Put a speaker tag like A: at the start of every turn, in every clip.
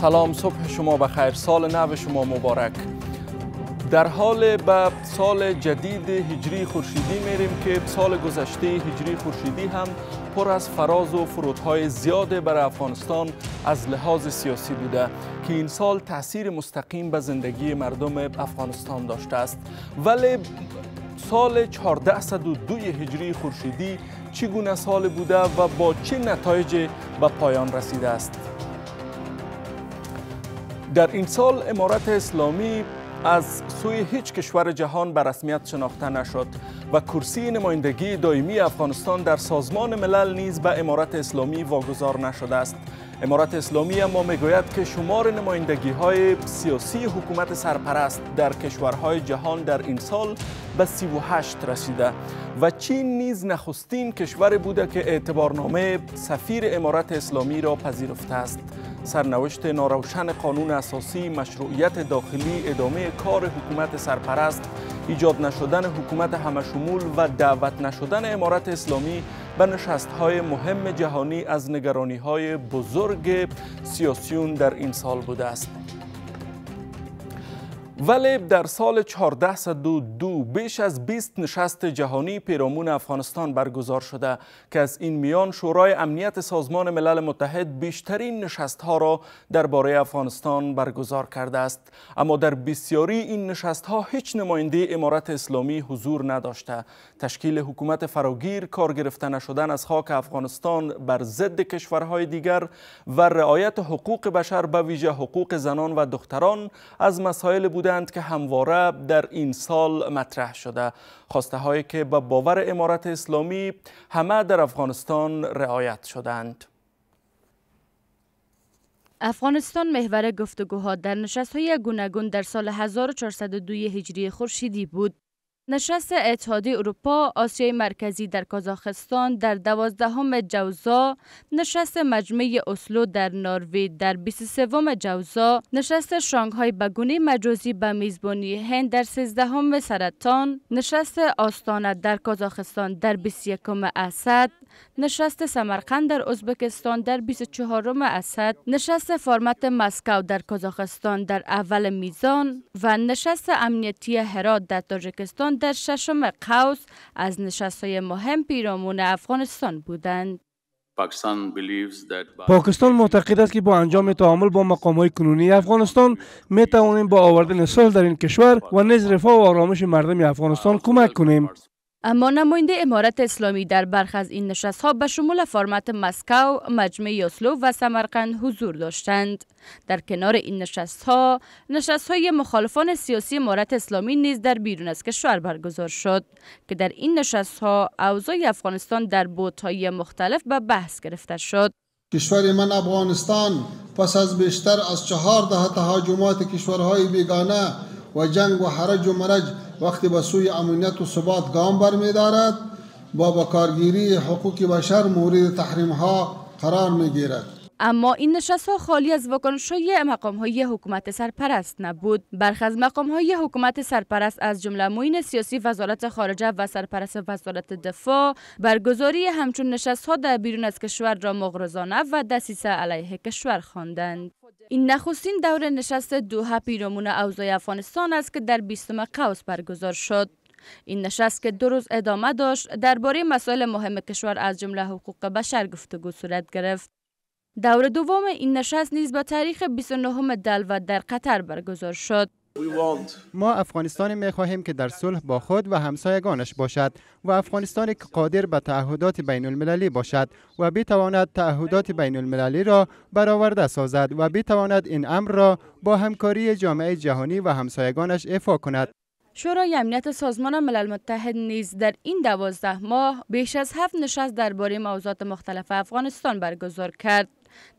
A: سلام صبح شما بخیر سال نو شما مبارک در حال به سال جدید هجری خورشیدی میریم که سال گذشته هجری خورشیدی هم پر از فراز و فرودهای زیاد بر افغانستان از لحاظ سیاسی بوده که این سال تاثیر مستقیم به زندگی مردم افغانستان داشته است ولی سال 1402 هجری خورشیدی چگونه سال بوده و با چه نتایج به پایان رسیده است در این سال امارت اسلامی از سوی هیچ کشور جهان به رسمیت شناخته نشد و کرسی نمایندگی دائمی افغانستان در سازمان ملل نیز به امارت اسلامی واگذار نشده است امارات اسلامی اما میگوید که شمار نمایندگی های سیاسی حکومت سرپرست در کشورهای جهان در این سال به 38 رسیده و چین نیز نخستین کشور بوده که اعتبارنامه سفیر امارات اسلامی را پذیرفته است سرنوشت ناروشن قانون اساسی مشروعیت داخلی ادامه کار حکومت سرپرست ایجاد نشدن حکومت همشمول و دعوت نشدن امارت اسلامی به نشست های مهم جهانی از نگرانی های بزرگ سیاسیون در این سال بوده است. ولی در سال 1402 بیش از 20 نشست جهانی پیرامون افغانستان برگزار شده که از این میان شورای امنیت سازمان ملل متحد بیشترین نشست ها را درباره افغانستان برگزار کرده است اما در بسیاری این نشست ها هیچ نماینده امارت اسلامی حضور نداشته تشکیل حکومت فراگیر کار گرفته نشدن از خاک افغانستان بر ضد کشورهای دیگر و رعایت حقوق بشر به ویژه حقوق زنان و دختران از مسائل بوده که همواره در این سال مطرح شده خواسته هایی که به باور امارت اسلامی همه در افغانستان رعایت شدند
B: افغانستان محور گفتگوها در نشست های گوناگون در سال 1402 هجری خورشیدی بود نشست اتحادی اروپا آسیای مرکزی در کازاخستان در دوازدهم جوزا نشست مجمع اسلو در ناروی در 23 جوزا نشست شانگهای بگونه مجازی به میزبانی هند در 13 سرطان نشست آستانه در کازاخستان در 21 اسد نشست سمرقند در ازبکستان در 24 اسد نشست فرمت مسکو در کازاخستان در اول میزان و نشست امنیتی هرات در تاجکستان در ششم قوس از نشست های مهم پیرامون افغانستان بودند
C: پاکستان معتقد است که با انجام تعامل با های کنونی افغانستان می توانیم با آوردن صلح در این کشور و نیز رفاه و آرامش مردم
D: افغانستان کمک کنیم
B: اما نماینده امارت اسلامی در برخ از این نشست ها به شمول فرمت مسکو، مجمع یاسلو و سمرقند حضور داشتند. در کنار این نشست ها، نشست های مخالفان سیاسی امارت اسلامی نیز در بیرون از کشور برگزار شد که در این نشست ها اوضاع افغانستان در بوت های مختلف به بحث گرفته شد.
C: کشور من افغانستان پس از بیشتر از چهار تهاجمات کشورهای بیگانه و جنگ و حرج و مرج وقتی به سوی امنیت و ثبات گام برمیدارد با کارگیری حقوق بشر مورد تحریم ها قرار می گیرد.
B: اما این نشست ها خالی از واکنش های مقام های حکومت سرپرست نبود برخ از مقام های حکومت سرپرست از جمله موین سیاسی وزارت خارجه و سرپرست وزارت دفاع برگزاری همچون نشست ها در بیرون از کشور را مغرضانه و دسیسه علیه کشور خواندند این نخستین دور نشست دوها پیرامون اوزای افغانستان است که در بیستم قوس برگزار شد. این نشست که دو روز ادامه داشت درباره مسائل مهم کشور از جمله حقوق بشر گفتگو صورت گرفت. دور دوم این نشست نیز با تاریخ 29 و در قطر برگزار شد.
C: ما افغانستانی می خواهیم که در صلح با خود و همسایگانش باشد و افغانستانی که قادر به تعهدات بین المللی باشد و بتواند تعهدات بین المللی را برآورده سازد و بتواند این امر را با همکاری جامعه جهانی و همسایگانش افا کند
B: شورای امنیت سازمان ملل متحد نیز در این دوازده ماه بیش از هفت نشست درباره موضوعات مختلف افغانستان برگزار کرد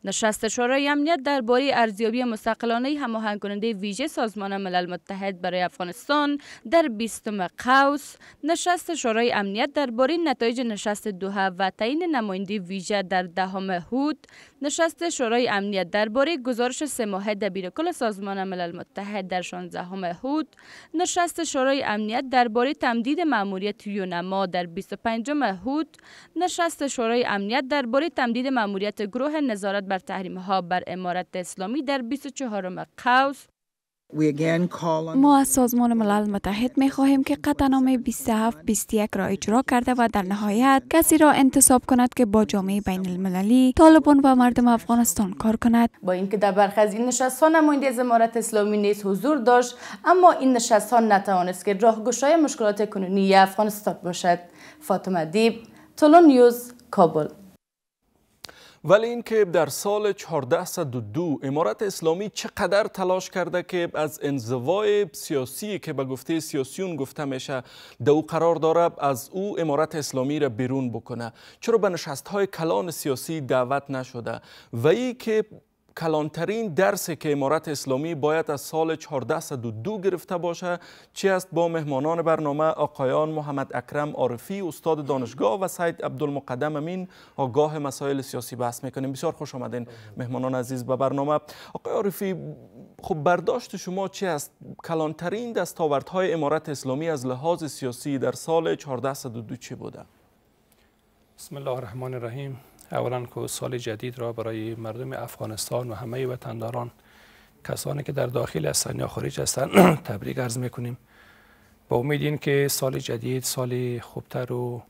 B: نشست شورای امنیت درباره ارزیابی مستقلانه هماهنگ کننده ویژه سازمان ملل متحد برای افغانستان در 20 قوس نشست شورای امنیت درباره نتایج نشست دوحه و تعیین نماینده ویژه در دهم هود نشست شورای امنیت درباره گزارش سه ماهه دبیرکل سازمان ملل متحد در 16 هود نشست شورای امنیت درباره تمدید مأموریت یونما در 25 هود نشست شورای امنیت درباره تمدید ماموریت گروه نظام بر تحریم ها بر امارت اسلامی در 24 قوس ما از سازمان ملل متحد می خواهیم که قطعنامه 27 21 را اجرا کرده و در نهایت کسی را انتصاب کند که با جامعه بین المللی طالبان و مردم افغانستان کار کند با اینکه در برخی از این نشست ها نماینده از امارت اسلامی نیز حضور داشت اما این نشست ها نتوانست که راهگشای مشکلات کنونی افغانستان باشد فاطمه دیب تولو نیوز کابل
A: ولی که در سال 1402 امارت اسلامی چقدر تلاش کرده که از انزوای سیاسی که به گفته سیاسیون گفته میشه دو قرار داره از او امارت اسلامی را بیرون بکنه چرا به نشست های کلان سیاسی دعوت نشده و ای که کلانترین درسی که امارت اسلامی باید از سال 1402 گرفته باشه چی است با مهمانان برنامه آقایان محمد اکرم عارفی استاد دانشگاه و سید عبدالمقدم امین آگاه مسائل سیاسی بحث میکنیم بسیار خوش آمدین مهمانان عزیز به برنامه آقای عارفی خب برداشت شما چی است کلانترین های امارت اسلامی از لحاظ سیاسی در سال 1402 چی بوده
C: بسم الله الرحمن الرحیم اولا که سال جدید را برای مردم افغانستان و همه وطنداران کسانی که در داخل هستند یا خارج هستند تبریک عرض میکنیم با امید این که سال جدید سال خوبتر و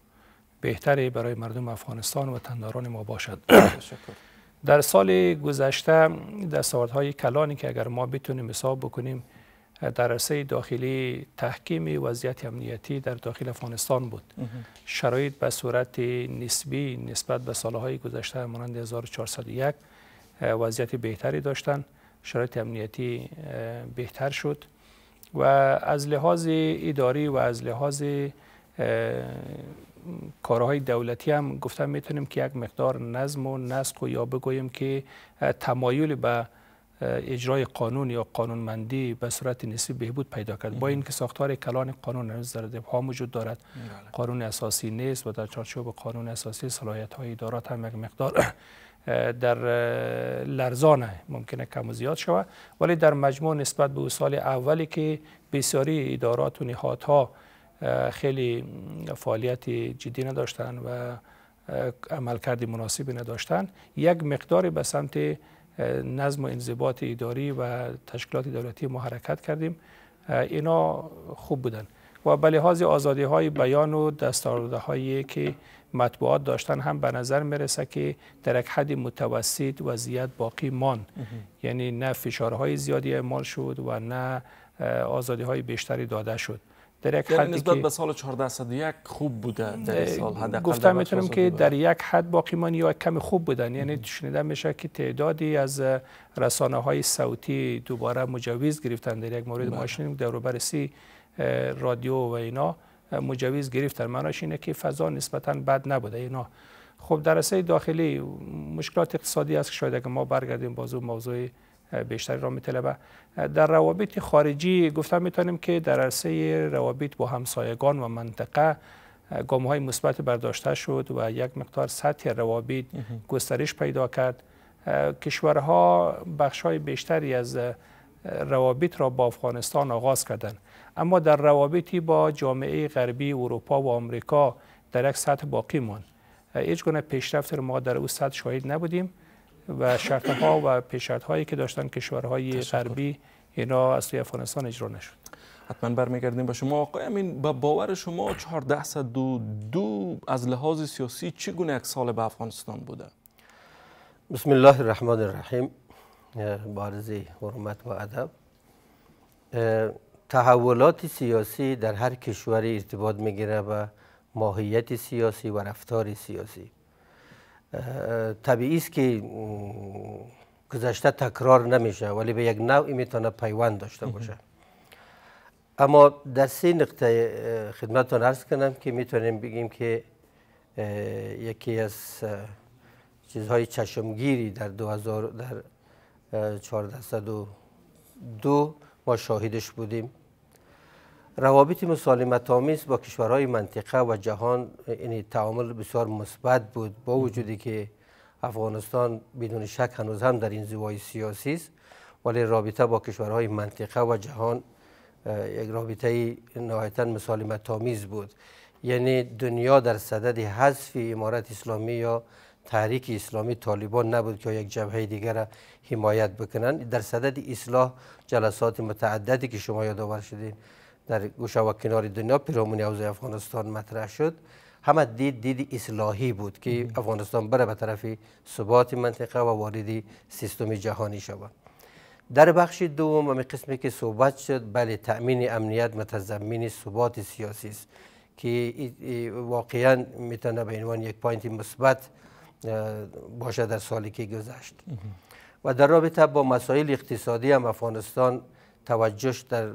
C: بهتری برای مردم افغانستان و وطنداران ما باشد در سال گذشته دستاوردهای کلانی که اگر ما بتونیم حساب بکنیم در داخلی تحکیم وضعیت امنیتی در داخل افغانستان بود شرایط به صورت نسبی نسبت به سالهای گذشته مانند 1401 وضعیت بهتری داشتند شرایط امنیتی بهتر شد و از لحاظ اداری و از لحاظ کارهای دولتی هم گفتم میتونیم که یک مقدار نظم و نسق و یا بگویم که تمایل به اجرای قانون یا قانونمندی به صورت نسبی بهبود پیدا کرد با اینکه ساختار کلان قانون هنوز در ابهام موجود دارد بله. قانون اساسی نیست و در چارچوب قانون اساسی صلاحیت های ادارات هم یک مقدار در لرزانه ممکنه کم و زیاد شود ولی در مجموع نسبت به سال اولی که بسیاری ادارات و نهادها خیلی فعالیت جدی نداشتن و عملکرد مناسبی نداشتند یک مقداری به سمت نظم و انضباط اداری و تشکیلات دولتی ما حرکت کردیم اینا خوب بودن و به لحاظ آزادی های بیان و دستارده هایی که مطبوعات داشتن هم به نظر میرسه که در یک حد متوسط وضعیت باقی مان یعنی نه فشارهای زیادی اعمال شد و نه آزادی های بیشتری داده شد در یک یعنی نسبت به
A: سال 1401 خوب بوده در سال گفتم میتونم که در
C: یک حد باقی مانی یا کمی خوب بودن یعنی شنیده میشه که تعدادی از رسانه های صوتی دوباره مجوز گرفتن در یک مورد بله. ماشین در بررسی رادیو و اینا مجوز گرفتن معناش اینه که فضا نسبتا بد نبوده اینا خب در داخلی مشکلات اقتصادی است که شاید اگه ما برگردیم بازو موضوع بیشتری را میطلبه در روابط خارجی گفتم میتونیم که در عرصه روابط با همسایگان و منطقه گام های مثبت برداشته شد و یک مقدار سطح روابط گسترش پیدا کرد کشورها بخش های بیشتری از روابط را با افغانستان آغاز کردند اما در روابطی با جامعه غربی اروپا و آمریکا در یک سطح باقی ماند هیچ گونه پیشرفت ما در او سطح شاهد نبودیم و شرط ها و پیشرت هایی که داشتن کشورهای
A: غربی اینا از توی افغانستان اجرا نشد حتما برمیگردیم به شما آقای امین با باور شما 1402 از لحاظ سیاسی چگونه یک سال به
D: افغانستان بوده بسم الله الرحمن الرحیم بارزی حرمت و ادب تحولات سیاسی در هر کشوری ارتباط میگیره و ماهیت سیاسی و رفتار سیاسی طبیعی است که گذشته تکرار نمیشه ولی به یک نوعی میتونه پیوند داشته باشه اما در سه نقطه خدمتتون عرض کنم که میتونیم بگیم که یکی از چیزهای چشمگیری در 2000 در 1402 ما شاهدش بودیم روابط مسالمت آمیز با کشورهای منطقه و جهان این یعنی تعامل بسیار مثبت بود با وجودی که افغانستان بدون شک هنوز هم در این زوای سیاسی است ولی رابطه با کشورهای منطقه و جهان یک رابطه نهایتا مسالمت آمیز بود یعنی دنیا در صدد حذف امارت اسلامی یا تحریک اسلامی طالبان نبود که یک جبهه دیگر را حمایت بکنند در صدد اصلاح جلسات متعددی که شما یادآور شدید در گوشه و کنار دنیا پیرامون اوضاع افغانستان مطرح شد همه دید دید اصلاحی بود که افغانستان بره به طرف ثبات منطقه و وارد سیستم جهانی شود در بخش دوم همین قسمی که صحبت شد بله تأمین امنیت متضمن ثبات سیاسی است که واقعا میتونه به عنوان یک پوینت مثبت باشه در سالی که گذشت و در رابطه با مسائل اقتصادی هم افغانستان توجهش در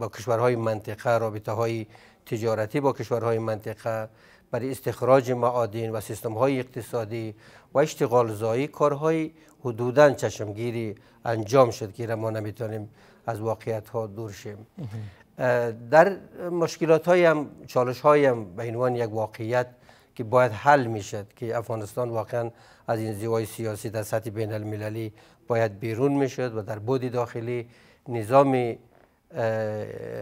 D: با کشورهای منطقه رابطه های تجارتی با کشورهای منطقه برای استخراج معادن و سیستم های اقتصادی و اشتغال زایی کارهای حدودا چشمگیری انجام شد که ما نمیتونیم از واقعیت ها دور شیم در مشکلات های چالش به عنوان یک واقعیت که باید حل میشد که افغانستان واقعا از این زیوای سیاسی در سطح بین المللی باید بیرون میشد و در بودی داخلی نظام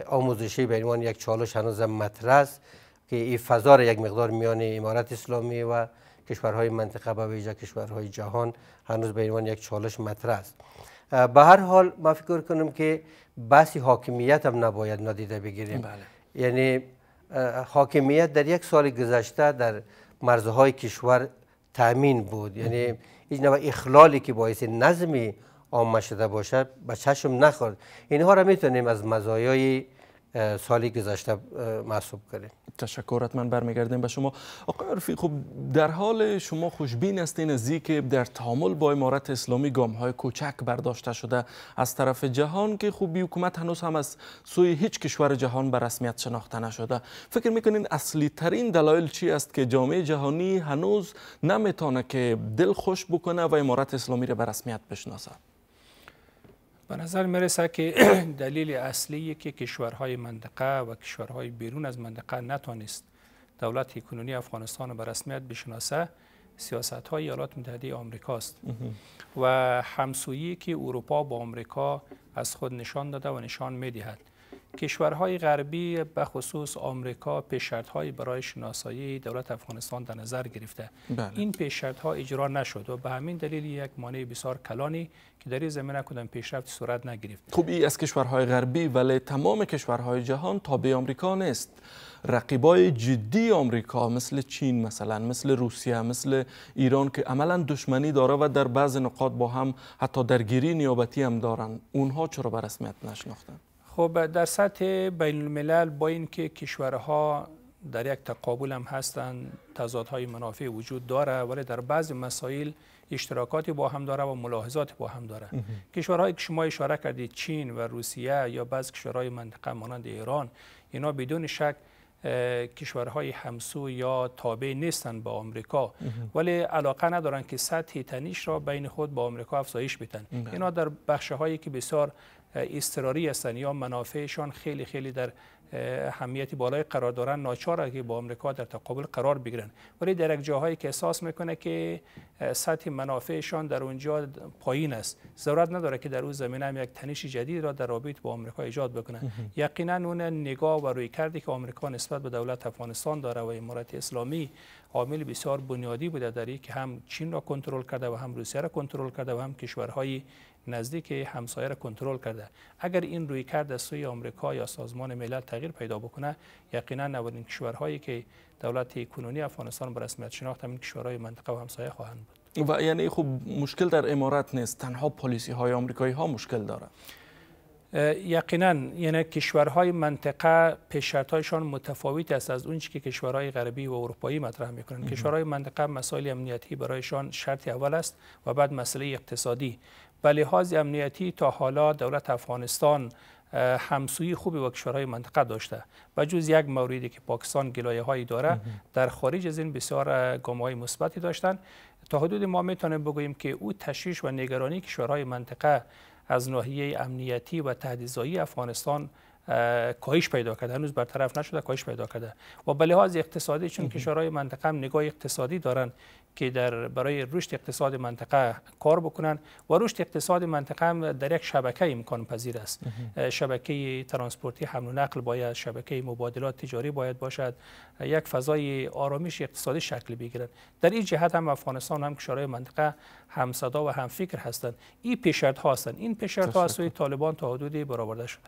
D: آموزشی به عنوان یک چالش هنوز مطرح است که این فضا را یک مقدار میان امارت اسلامی و کشورهای منطقه به ویژه کشورهای جهان هنوز به عنوان یک چالش مطرح است به هر حال ما فکر کنم که بحث حاکمیت هم نباید نادیده بگیریم بله. یعنی حاکمیت در یک سال گذشته در مرزهای کشور تامین بود یعنی این نوع اخلالی که باعث نظم عامه شده باشد به چشم نخورد اینها را میتونیم از مزایای سالی گذشته محسوب کنیم تشکر من برمیگردیم به شما آقای عرفی خب در حال شما
A: خوشبین هستین از که در تعامل با امارت اسلامی گام های کوچک برداشته شده از طرف جهان که خوب حکومت هنوز هم از سوی هیچ کشور جهان به رسمیت شناخته نشده فکر میکنین اصلی ترین دلایل چی است که جامعه جهانی هنوز نمیتونه که دل خوش بکنه و امارت اسلامی را به رسمیت بشناسه
C: به نظر میرسه که دلیل اصلی که کشورهای منطقه و کشورهای بیرون از منطقه نتانست دولت کنونی افغانستان به رسمیت بشناسه سیاست های ایالات متحده آمریکا است و همسویی که اروپا با آمریکا از خود نشان داده و نشان میدهد کشورهای غربی به خصوص آمریکا پیشرتهایی برای شناسایی دولت افغانستان در نظر گرفته بله. این پیشرتها اجرا نشد و به همین دلیل یک مانع بسیار کلانی که در این زمینه کدام پیشرفت صورت نگرفت
A: خب از کشورهای غربی ولی تمام کشورهای جهان تابع آمریکا نیست رقیبای جدی آمریکا مثل چین مثلا مثل روسیه مثل ایران که عملا دشمنی داره و در بعض نقاط با هم حتی درگیری نیابتی هم دارن اونها چرا بر رسمیت نشناختن
C: خب در سطح بین الملل با که کشورها در یک تقابل هم هستند تضادهای منافع وجود داره ولی در بعضی مسائل اشتراکاتی با هم داره و ملاحظات با هم داره کشورهایی که شما اشاره کردید چین و روسیه یا بعض کشورهای منطقه مانند ایران اینا بدون شک کشورهای همسو یا تابع نیستن با آمریکا ولی علاقه ندارن که سطح تنش را بین خود با آمریکا افزایش بدن اینا در بخش هایی که بسیار استراری هستن یا منافعشان خیلی خیلی در اهمیتی بالای قرار دارن ناچار که با آمریکا در تقابل قرار بگیرن ولی در یک جاهایی که احساس میکنه که سطح منافعشان در اونجا پایین است ضرورت نداره که در اون زمینه هم یک تنش جدید را در رابط با آمریکا ایجاد بکنن یقینا اون نگاه و روی کردی که آمریکا نسبت به دولت افغانستان داره و امارات اسلامی عامل بسیار بنیادی بوده در که هم چین را کنترل کرده و هم روسیه را کنترل کرده و هم کشورهای نزدیک همسایه را کنترل کرده اگر این روی کرد از سوی آمریکا یا سازمان ملل تغییر پیدا بکنه یقینا نبودین کشورهایی که دولت کنونی افغانستان به رسمیت شناخت همین کشورهای منطقه و همسایه خواهند
A: بود و یعنی خب مشکل در امارات نیست تنها پلیسی های آمریکایی ها مشکل داره
C: یقینا یعنی کشورهای منطقه پیشرتایشان متفاوت است از اونچه که کشورهای غربی و اروپایی مطرح میکنند کشورهای منطقه مسائل امنیتی برایشان شرط اول است و بعد مسئله اقتصادی به لحاظ امنیتی تا حالا دولت افغانستان همسویی خوبی با کشورهای منطقه داشته و جز یک موردی که پاکستان گلایه هایی داره در خارج از این بسیار گام های مثبتی داشتن تا حدود ما میتونیم بگوییم که او تشویش و نگرانی کشورهای منطقه از ناحیه امنیتی و تهدیدزایی افغانستان کاهش پیدا کرده هنوز برطرف نشده کاهش پیدا کرده و به لحاظ اقتصادی چون کشورهای منطقه هم نگاه اقتصادی دارن که در برای رشد اقتصاد منطقه کار بکنن و رشد اقتصاد منطقه هم در یک شبکه امکان پذیر است شبکه ترانسپورتی حمل و نقل باید شبکه مبادلات تجاری باید باشد یک فضای آرامش اقتصادی شکل بگیرد در این جهت هم افغانستان هم کشورهای منطقه صدا و هم فکر هستند این پیشرت ها هستند این پیشرت ها از سوی طالبان تا حدودی برآورده شده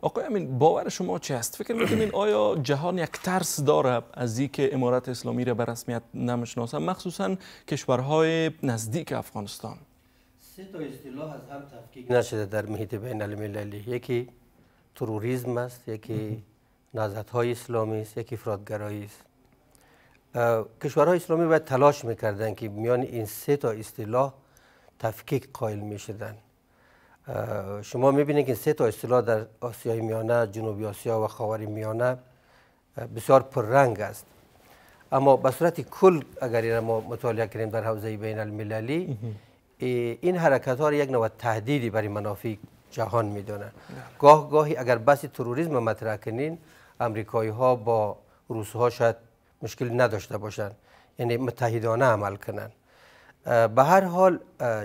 A: آقای امین باور شما چه است فکر میکنین آیا جهان یک ترس داره از که امارت اسلامی را به رسمیت نمشناسه مخصوصا کشورهای نزدیک افغانستان
D: سه تا اصطلاح از هم تفکیک نشده در محیط بین المللی یکی تروریزم است یکی نهضت های اسلامی است یکی فرادگرایی است کشورهای اسلامی باید تلاش میکردن که میان این سه تا اصطلاح تفکیک قائل میشدن شما میبینید که سه تا اصطلاح در آسیای میانه جنوبی آسیا و خاور میانه بسیار پررنگ است اما به صورت کل اگر این ما مطالعه کنیم در حوزه بین المللی این حرکت ها را یک نوع تهدیدی برای منافع جهان میدونه گاه گاهی اگر بس تروریسم مطرح کنین امریکایی ها با روس ها شاید مشکل نداشته باشند یعنی متحدانه عمل کنند به هر حال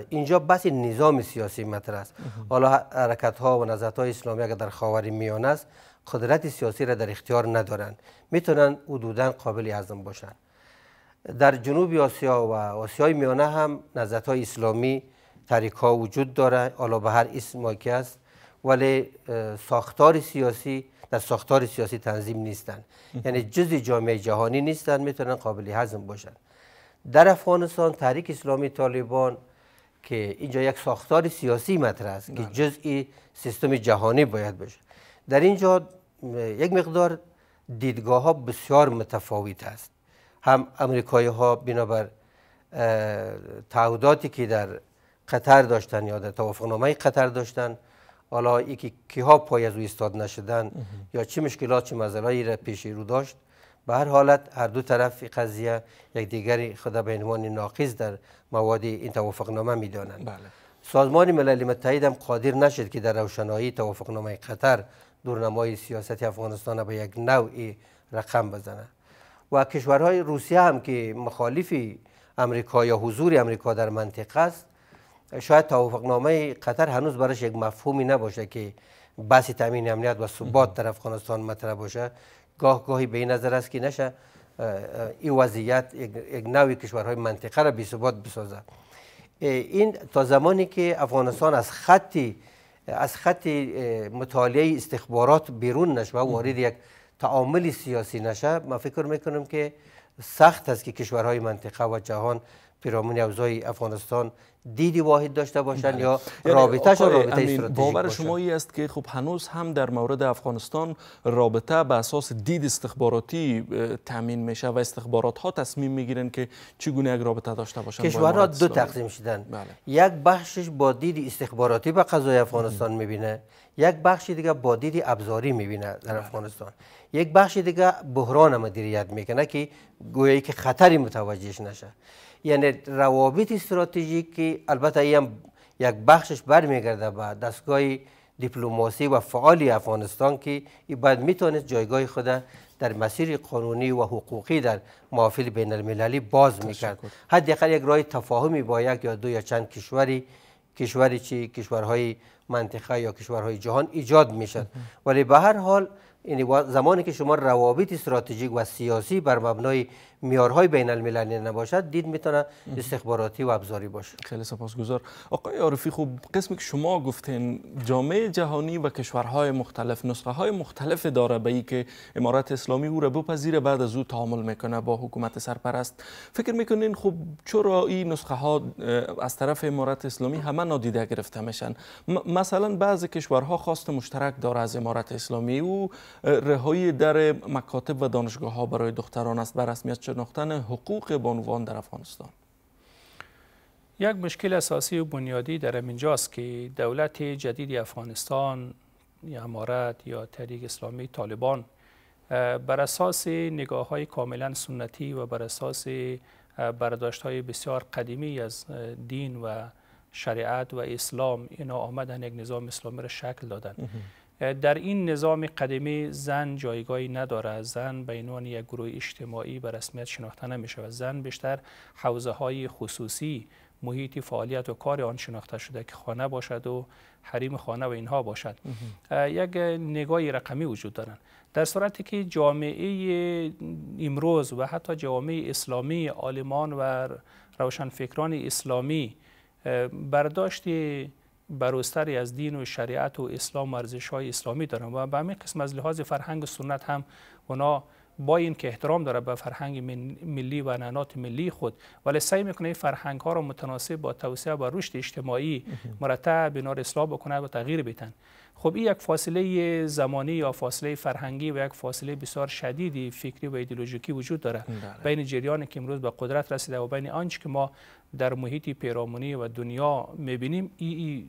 D: اینجا بس نظام سیاسی مطرح است حالا حرکت ها و نظرت های اسلامی اگر در خاور میانه است قدرت سیاسی را در اختیار ندارند میتونن حدودا قابل هضم باشند در جنوب آسیا و آسیای میانه هم نظرت های اسلامی طریق ها وجود دارند حالا به هر اسم که است ولی ساختار سیاسی در ساختار سیاسی تنظیم نیستند یعنی جز جامعه جهانی نیستند میتونن قابل هضم باشند در افغانستان تحریک اسلامی طالبان که اینجا یک ساختار سیاسی مطرح است که بله. جزئی سیستم جهانی باید باشه در اینجا یک مقدار دیدگاه ها بسیار متفاوت است هم امریکایی ها بنابر تعهداتی که در قطر داشتن یا در توافقنامه قطر داشتن حالا یکی کیها پای از او استاد نشدن یا چه مشکلات چه مزلایی را پیش رو داشت به هر حالت هر دو طرف قضیه یک دیگری خدا به عنوان ناقص در مواد این توافقنامه میدانند بله. سازمان ملل متحد هم قادر نشد که در روشنایی توافقنامه قطر دورنمای سیاست افغانستان به یک نوعی رقم بزنه و کشورهای روسیه هم که مخالف امریکا یا حضور امریکا در منطقه است شاید توافقنامه قطر هنوز برایش یک مفهومی نباشه که بحث تامین امنیت و ثبات در افغانستان مطرح باشه گاه گاهی به این نظر است که نشه این وضعیت یک نوع کشورهای منطقه را بی ثبات بسازه این تا زمانی که افغانستان از خطی از خط مطالعه استخبارات بیرون نشه و وارد یک تعامل سیاسی نشه من فکر میکنم که سخت است که کشورهای منطقه و جهان پیرامون اوزای افغانستان دیدی واحد داشته باشند بله. یا رابطه شو رابطه استراتژیک باور شما
A: ای است که خب هنوز هم در مورد افغانستان رابطه به اساس دید استخباراتی تامین میشه و استخبارات ها تصمیم میگیرن که چگونه یک رابطه داشته باشند کشورها دو بله. تقسیم شدن
D: بله. یک بخشش با دید استخباراتی به قضای افغانستان میبینه یک بخش دیگه با دید ابزاری میبینه در افغانستان یک بخش دیگه بحران مدیریت میکنه که گویایی که خطری متوجهش نشه یعنی روابط که البته این یک بخشش برمیگرده به دستگاه دیپلماسی و فعال افغانستان که این باید میتونست جایگاه خود در مسیر قانونی و حقوقی در محافل بین المللی باز میکرد حداقل یک راه تفاهمی با یک یا دو یا چند کشوری کشوری چی کشورهای منطقه یا کشورهای جهان ایجاد میشد ولی به هر حال یعنی زمانی که شما روابط استراتژیک و سیاسی بر مبنای میارهای بین المللی نباشد دید میتونه استخباراتی و ابزاری باشه خیلی سپاسگزار آقای عارفی خب قسمی که شما گفتین
A: جامعه جهانی و کشورهای مختلف نسخه های مختلف داره به که امارات اسلامی او را بپذیره بعد از او تعامل میکنه با حکومت سرپرست فکر میکنین خب چرا این نسخه ها از طرف امارات اسلامی همه نادیده گرفته میشن مثلا بعض کشورها خواست مشترک داره از امارات اسلامی او رهایی در مکاتب و دانشگاه ها برای دختران است بر شناختن حقوق بانوان در افغانستان
C: یک مشکل اساسی و بنیادی در اینجاست که دولت جدید افغانستان یا امارت یا تحریک اسلامی طالبان بر اساس نگاه های کاملا سنتی و بر اساس برداشت های بسیار قدیمی از دین و شریعت و اسلام اینا آمدن یک نظام اسلامی را شکل دادن در این نظام قدیمی زن جایگاهی نداره زن به عنوان یک گروه اجتماعی به رسمیت شناخته نمیشه زن بیشتر حوزه های خصوصی محیط فعالیت و کار آن شناخته شده که خانه باشد و حریم خانه و اینها باشد یک نگاه رقمی وجود دارند در صورتی که جامعه امروز و حتی جامعه اسلامی آلمان و روشنفکران اسلامی برداشت بروستری از دین و شریعت و اسلام و ارزش های اسلامی دارن و به همین قسم از لحاظ فرهنگ سنت هم اونا با این که احترام داره به فرهنگ ملی و نانات ملی خود ولی سعی میکنه این فرهنگ ها را متناسب با توسعه و رشد اجتماعی مرتب بنار اصلاح بکنه و تغییر بیتن خب این یک فاصله زمانی یا فاصله فرهنگی و یک فاصله بسیار شدیدی فکری و ایدئولوژیکی وجود داره بله. بین جریان که امروز به قدرت رسیده و بین آنچه که ما در محیط پیرامونی و دنیا میبینیم این ای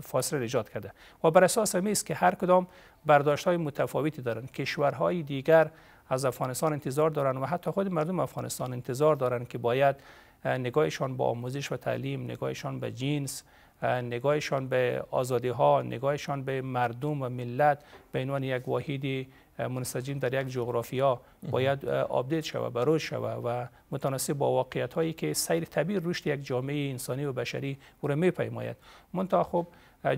C: فاصله ایجاد کرده و بر اساس همین است که هر کدام برداشت های متفاوتی دارن کشورهای دیگر از افغانستان انتظار دارند و حتی خود مردم افغانستان انتظار دارن که باید نگاهشان به آموزش و تعلیم نگاهشان به جنس نگاهشان به آزادی ها نگاهشان به مردم و ملت به عنوان یک واحدی منسجم در یک جغرافیا باید آپدیت شود روش شود و متناسب با واقعیت هایی که سیر طبیعی رشد یک جامعه انسانی و بشری او را میپیماید منتها خب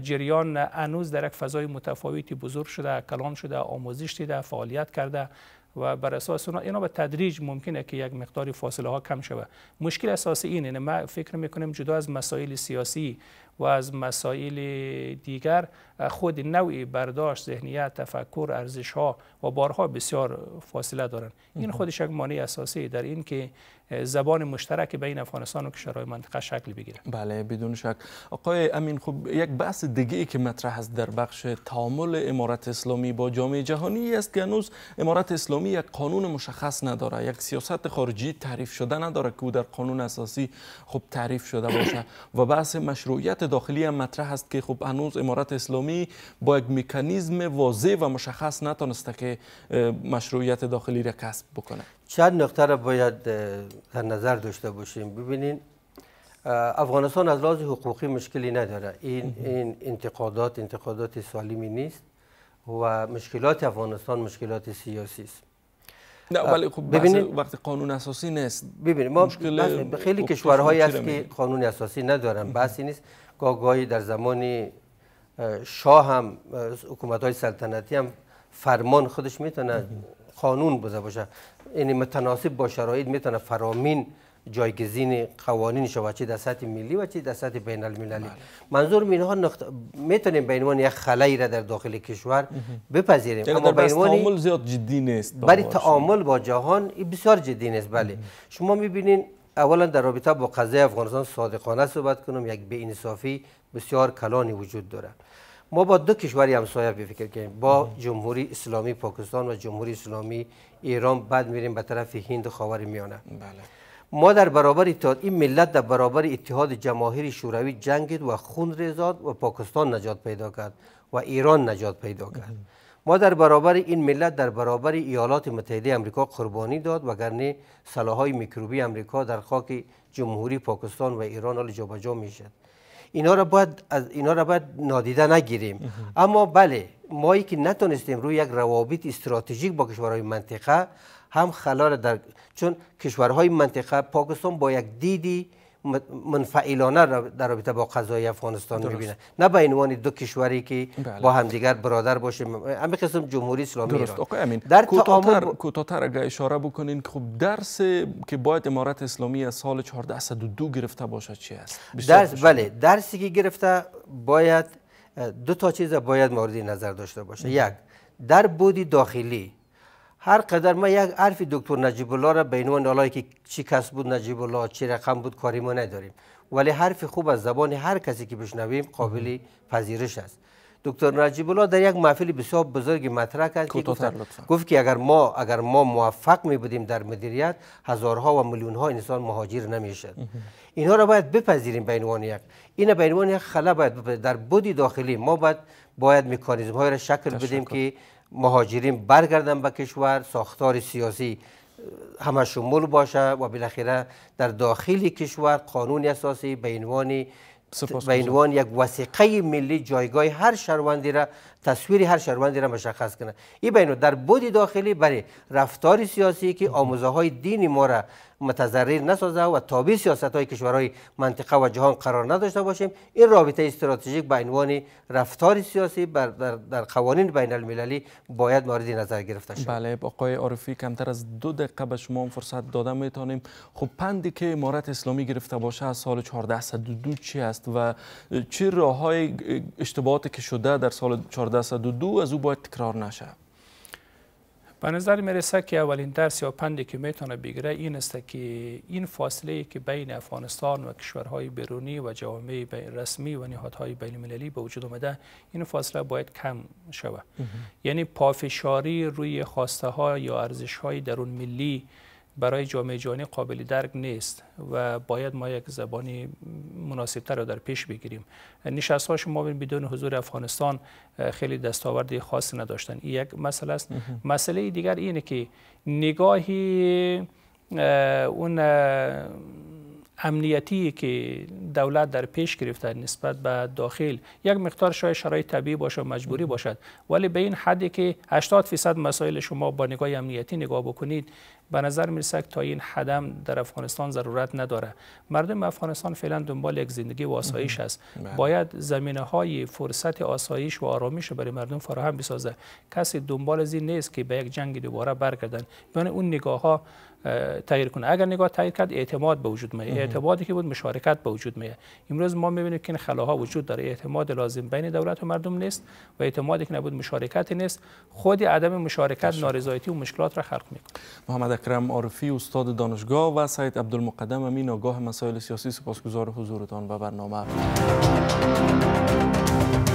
C: جریان انوز در یک فضای متفاوتی بزرگ شده کلان شده آموزش دیده فعالیت کرده و بر اساس اونا اینا به تدریج ممکنه که یک مقداری فاصله ها کم شود مشکل اساسی اینه یعنی ما فکر میکنیم جدا از مسائل سیاسی و از مسائل دیگر خود نوعی برداشت ذهنیت تفکر ارزش ها و بارها بسیار فاصله دارند. این خودش یک مانع اساسی در این که زبان مشترک بین افغانستان
A: و کشورهای منطقه شکل بگیره بله بدون شک آقای امین خب یک بحث دیگه ای که مطرح است در بخش تعامل امارت اسلامی با جامعه جهانی است که هنوز امارت اسلامی یک قانون مشخص نداره یک سیاست خارجی تعریف شده نداره که او در قانون اساسی خب تعریف شده باشه و بحث مشروعیت داخلی هم مطرح است که خب هنوز امارت اسلامی نظامی با یک مکانیزم واضح و مشخص نتونسته که مشروعیت
D: داخلی را کسب بکنه چند نقطه را باید در نظر داشته باشیم ببینین افغانستان از لحاظ حقوقی مشکلی نداره این این انتقادات انتقادات سالمی نیست و مشکلات افغانستان مشکلات سیاسی است نه ولی خب ببینید
A: قانون اساسی نیست ببینید ما خیلی کشورهایی هست که
D: قانون اساسی ندارن بحثی نیست گاهی در زمانی شاه هم حکومت های سلطنتی هم فرمان خودش میتونه قانون بزه باشه یعنی متناسب با شرایط میتونه فرامین جایگزین قوانین شود چه در سطح ملی و چه در سطح بین المللی بله. منظور اینها نقطه میتونیم به عنوان یک خلایی را در داخل کشور بپذیریم یعنی اما به عنوان
A: زیاد جدی نیست برای تعامل
D: با جهان بسیار جدی نیست بله شما میبینین اولا در رابطه با قضیه افغانستان صادقانه صحبت کنم یک به بسیار کلانی وجود دارد ما با دو کشوری همسایه فکر کنیم با جمهوری اسلامی پاکستان و جمهوری اسلامی ایران بعد میریم به طرف هند و خاور میانه بله. ما در برابر اتحاد این ملت در برابر اتحاد جماهیر شوروی جنگید و خون ریزاد و پاکستان نجات پیدا کرد و ایران نجات پیدا کرد ما در برابر این ملت در برابر ایالات متحده امریکا قربانی داد و وگرنه های میکروبی امریکا در خاک جمهوری پاکستان و ایران حال جابجا میشد اینا را باید از اینا را باید نادیده نگیریم اما بله مایی که نتونستیم روی یک روابط استراتژیک با کشورهای منطقه هم خلال در چون کشورهای منطقه پاکستان با یک دیدی منفعلانه را در رابطه با قضای افغانستان میبینه نه به عنوان دو کشوری که بله. با همدیگر برادر باشیم همه قسم جمهوری اسلامی درست
A: در کوتاهتر کوتاتر اشاره بکنین خب درس که باید امارت اسلامی از سال 1402
D: گرفته باشه چی است درس بله درسی که گرفته باید دو تا چیز باید مورد نظر داشته باشه بله. یک در بودی داخلی هر قدر ما یک حرف دکتر نجیب الله را به عنوان که چی کس بود نجیب الله چی رقم بود کاری ما نداریم ولی حرف خوب از زبان هر کسی که بشنویم قابل پذیرش است دکتر نجیب الله در یک محفل بسیار بزرگ مطرح کرد که گفت, که اگر ما اگر ما موفق می بودیم در مدیریت هزارها و میلیون ها انسان مهاجر شد اینها را باید بپذیریم به عنوان یک اینا به عنوان یک خلا باید بپذیریم. در بودی داخلی ما باید باید مکانیزم های را شکل بدیم که مهاجرین برگردن به کشور ساختار سیاسی همه شمول باشه و بالاخره در داخل کشور قانون اساسی به عنوان به عنوان یک وسیقه ملی جایگاه هر شهروندی را تصویر هر شهروندی را مشخص کنه این بینو در بود داخلی برای رفتار سیاسی که آموزه های دین ما را متضرر نسازه و تابع سیاست های کشورهای منطقه و جهان قرار نداشته باشیم این رابطه استراتژیک به عنوان رفتار سیاسی بر در, در قوانین بین المللی باید مورد نظر گرفته شود بله آقای
A: عارفی کمتر از دو دقیقه به شما فرصت دادم میتونیم خب پندی که امارت اسلامی گرفته باشه از سال 1402 چی است و چه راههای اشتباهاتی که شده در سال 1402 از او باید تکرار نشه به نظر میرسه
C: که اولین درس یا پندی که میتونه بگیره این است که این فاصله که بین افغانستان و کشورهای بیرونی و جوامع رسمی و نهادهای بین المللی به وجود آمده این فاصله باید کم شود یعنی پافشاری روی خواسته ها یا ارزش های درون ملی برای جامعه جهانی قابل درک نیست و باید ما یک زبانی مناسبتر را در پیش بگیریم نشست ها شما بدون حضور افغانستان خیلی دستاورد خاصی نداشتن این یک مسئله است مسئله دیگر اینه که نگاهی اون امنیتی که دولت در پیش گرفته نسبت به داخل یک مقدار شاید شرایط طبیعی باشه و مجبوری باشد ولی به این حدی که 80 فیصد مسائل شما با نگاه امنیتی نگاه بکنید به نظر میرسد تا این حدم در افغانستان ضرورت نداره مردم افغانستان فعلا دنبال یک زندگی و آسایش است بله. باید زمینه های فرصت آسایش و آرامش برای مردم فراهم بسازه کسی دنبال زی نیست که به یک جنگ دوباره یعنی اون نگاه ها تغییر کنه اگر نگاه تغییر کرد اعتماد به وجود میاد اعتمادی که بود مشارکت به وجود میاد امروز ما میبینیم که این خلاها وجود داره اعتماد لازم بین دولت و مردم نیست و اعتمادی که نبود مشارکت نیست خود عدم مشارکت نارضایتی و مشکلات را
A: خلق میکنه محمد اکرم عارفی استاد دانشگاه و سید عبدالمقدم امین آگاه مسائل سیاسی سپاسگزار حضورتان و برنامه